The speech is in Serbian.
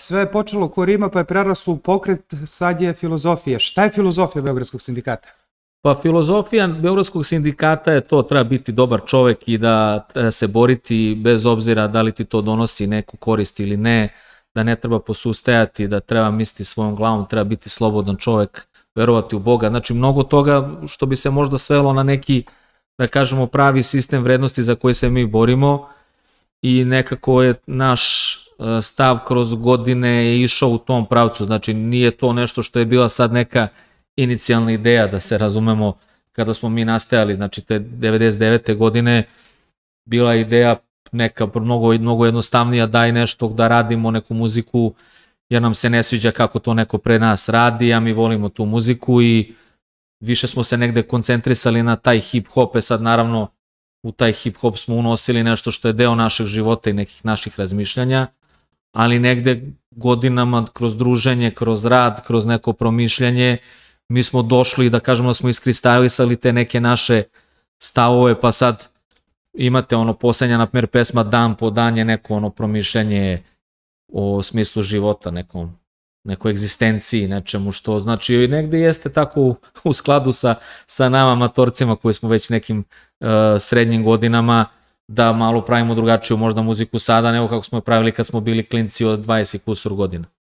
sve je počelo ko Rima pa je preraslo u pokret, sad je filozofija. Šta je filozofija Beogradskog sindikata? Pa filozofija Beogradskog sindikata je to, treba biti dobar čovek i da se boriti bez obzira da li ti to donosi neku korist ili ne, da ne treba posustajati, da treba misliti svojom glavom, treba biti slobodan čovek, verovati u Boga. Znači mnogo toga što bi se možda svelo na neki, da kažemo, pravi sistem vrednosti za koji se mi borimo i nekako je naš stav kroz godine je išao u tom pravcu, znači nije to nešto što je bila sad neka inicijalna ideja da se razumemo kada smo mi nastajali, znači te 99. godine bila ideja neka mnogo, mnogo jednostavnija daj nešto da radimo neku muziku jer nam se ne sviđa kako to neko pre nas radi, a mi volimo tu muziku i više smo se negde koncentrisali na taj hip hop, e sad naravno u taj hip hop smo unosili nešto što je deo našeg života i nekih naših razmišljanja, ali negde godinama kroz druženje, kroz rad, kroz neko promišljanje, mi smo došli da kažemo da smo iskristalisali te neke naše stavove, pa sad imate ono poslednja, na primjer, pesma dan po dan je neko ono promišljanje o smislu života, nekom, nekoj egzistenciji, nečemu što znači negde jeste tako u, u skladu sa, sa nama amatorcima koji smo već nekim uh, srednjim godinama, uh, da malo pravimo drugačiju možda muziku sada nego kako smo je pravili kad smo bili klinci od 20 kusur godina.